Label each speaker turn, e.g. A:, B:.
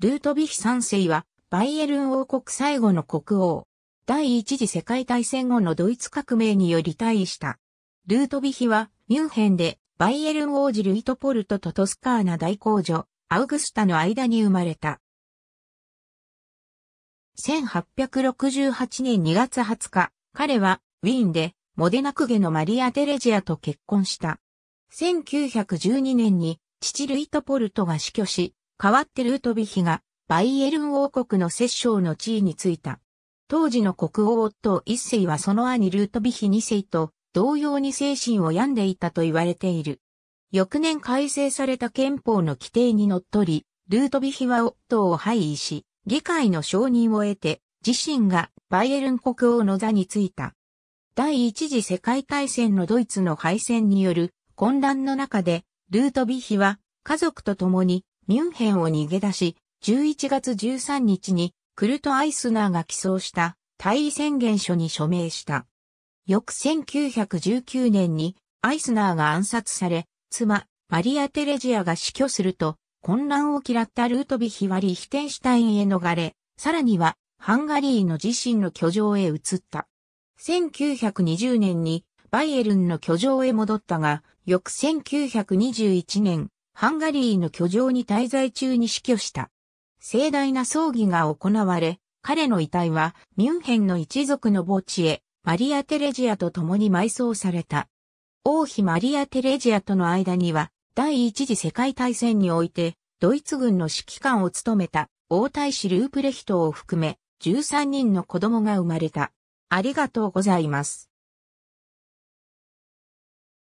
A: ルートヴィヒ三世は、バイエルン王国最
B: 後の国王。第一次世界大戦後のドイツ革命により退位した。ルートヴィヒは、ミュンヘンで、バイエルン王子ルイトポルトとトスカーナ大公女、アウグスタの間に生まれた。1868年2月20日、彼は、ウィーンで、モデナクゲのマリア・テレジアと結婚した。1912年に、父ルイトポルトが死去し、代わってルートヴィヒがバイエルン王国の摂政の地位についた。当時の国王夫一世はその兄ルートヴィヒ二世と同様に精神を病んでいたと言われている。翌年改正された憲法の規定にのっとり、ルートヴィヒは夫を廃位し、議会の承認を得て、自身がバイエルン国王の座に就いた。第一次世界大戦のドイツの敗戦による混乱の中で、ルートヴィヒは家族と共にミュンヘンを逃げ出し、11月13日にクルト・アイスナーが起草した大位宣言書に署名した。翌1919年にアイスナーが暗殺され、妻、マリア・テレジアが死去すると、混乱を嫌ったルートビヒワリヒテンシュタインへ逃れ、さらにはハンガリーの自身の居城へ移った。1920年にバイエルンの居城へ戻ったが、翌1921年、ハンガリーの居城に滞在中に死去した。盛大な葬儀が行われ、彼の遺体はミュンヘンの一族の墓地へマリア・テレジアと共に埋葬された。王妃マリア・テレジアとの間には第一次世界大戦においてドイツ軍の指揮官を務めた王太子ループレヒトを含め13
A: 人の子供が生まれた。ありがとうございます。